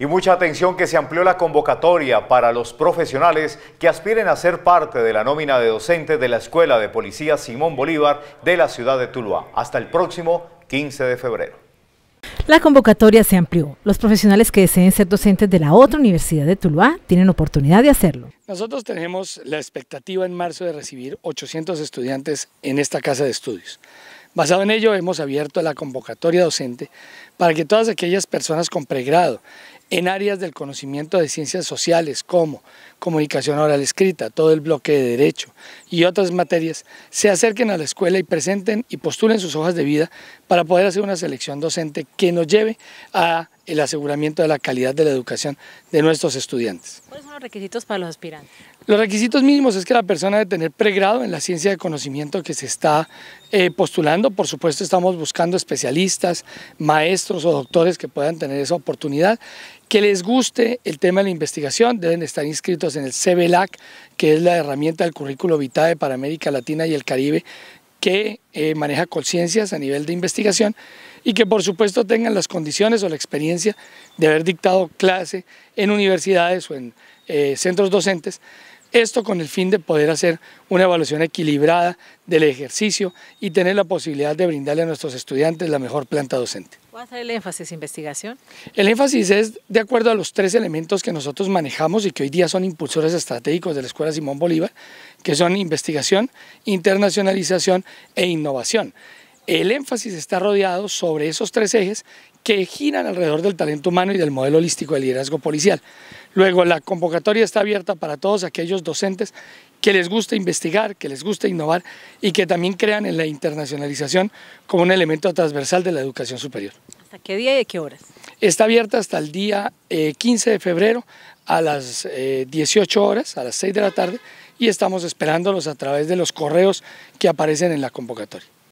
Y mucha atención que se amplió la convocatoria para los profesionales que aspiren a ser parte de la nómina de docentes de la Escuela de Policía Simón Bolívar de la ciudad de Tuluá. Hasta el próximo 15 de febrero. La convocatoria se amplió. Los profesionales que deseen ser docentes de la otra universidad de Tuluá tienen oportunidad de hacerlo. Nosotros tenemos la expectativa en marzo de recibir 800 estudiantes en esta casa de estudios. Basado en ello, hemos abierto la convocatoria docente para que todas aquellas personas con pregrado en áreas del conocimiento de ciencias sociales como comunicación oral escrita, todo el bloque de derecho y otras materias, se acerquen a la escuela y presenten y postulen sus hojas de vida para poder hacer una selección docente que nos lleve a el aseguramiento de la calidad de la educación de nuestros estudiantes. ¿Cuáles son los requisitos para los aspirantes? Los requisitos mínimos es que la persona debe tener pregrado en la ciencia de conocimiento que se está eh, postulando. Por supuesto, estamos buscando especialistas, maestros o doctores que puedan tener esa oportunidad que les guste el tema de la investigación, deben estar inscritos en el CBLAC, que es la herramienta del currículo vitae para América Latina y el Caribe, que eh, maneja conciencias a nivel de investigación y que por supuesto tengan las condiciones o la experiencia de haber dictado clase en universidades o en eh, centros docentes, esto con el fin de poder hacer una evaluación equilibrada del ejercicio y tener la posibilidad de brindarle a nuestros estudiantes la mejor planta docente. ¿Cuál el énfasis investigación? El énfasis es de acuerdo a los tres elementos que nosotros manejamos y que hoy día son impulsores estratégicos de la Escuela Simón Bolívar, que son investigación, internacionalización e innovación el énfasis está rodeado sobre esos tres ejes que giran alrededor del talento humano y del modelo holístico de liderazgo policial. Luego, la convocatoria está abierta para todos aquellos docentes que les gusta investigar, que les gusta innovar y que también crean en la internacionalización como un elemento transversal de la educación superior. ¿Hasta qué día y de qué horas? Está abierta hasta el día 15 eh, de febrero a las 18 eh, horas, a las 6 de la tarde, y estamos esperándolos a través de los correos que aparecen en la convocatoria.